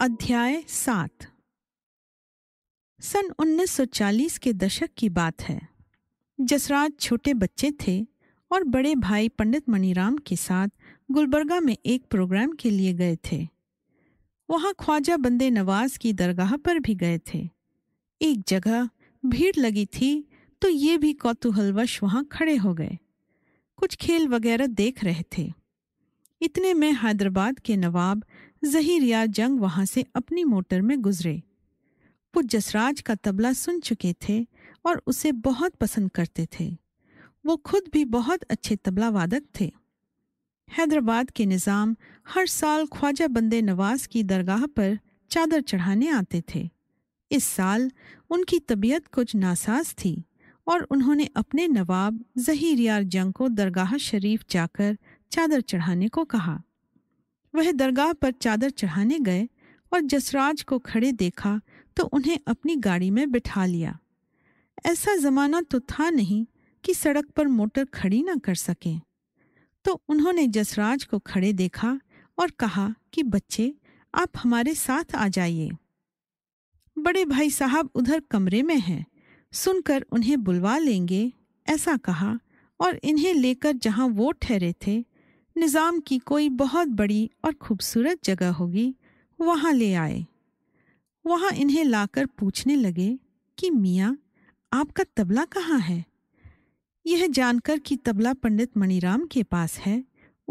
अध्याय सात सन 1940 के दशक की बात है जसराज छोटे बच्चे थे और बड़े भाई पंडित मणिराम के साथ गुलबर्गा में एक प्रोग्राम के लिए गए थे वहाँ ख्वाजा बंदे नवाज की दरगाह पर भी गए थे एक जगह भीड़ लगी थी तो ये भी कौतूहलवश वहाँ खड़े हो गए कुछ खेल वगैरह देख रहे थे इतने में हैदराबाद के नवाब जहीर या जंग वहाँ से अपनी मोटर में गुजरे वो जसराज का तबला सुन चुके थे और उसे बहुत पसंद करते थे वो खुद भी बहुत अच्छे तबला वादक थे हैदराबाद के निज़ाम हर साल ख्वाजा बंदे नवाज की दरगाह पर चादर चढ़ाने आते थे इस साल उनकी तबीयत कुछ नासाज थी और उन्होंने अपने नवाब जहीर यार जंग को दरगाह शरीफ जाकर चादर चढ़ाने को कहा वह दरगाह पर चादर चढ़ाने गए और जसराज को खड़े देखा तो उन्हें अपनी गाड़ी में बिठा लिया ऐसा जमाना तो था नहीं कि सड़क पर मोटर खड़ी ना कर सकें तो उन्होंने जसराज को खड़े देखा और कहा कि बच्चे आप हमारे साथ आ जाइए बड़े भाई साहब उधर कमरे में हैं सुनकर उन्हें बुलवा लेंगे ऐसा कहा और इन्हें लेकर जहाँ वो ठहरे थे निज़ाम की कोई बहुत बड़ी और खूबसूरत जगह होगी वहां ले आए वहाँ इन्हें लाकर पूछने लगे कि मियाँ आपका तबला कहाँ है यह जानकर कि तबला पंडित मणिराम के पास है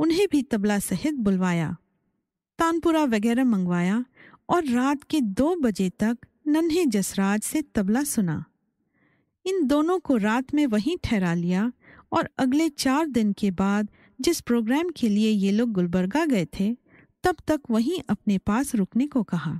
उन्हें भी तबला सहित बुलवाया तानपुरा वगैरह मंगवाया और रात के दो बजे तक नन्हे जसराज से तबला सुना इन दोनों को रात में वहीं ठहरा लिया और अगले चार दिन के बाद जिस प्रोग्राम के लिए ये लोग गुलबर्गा गए थे तब तक वहीं अपने पास रुकने को कहा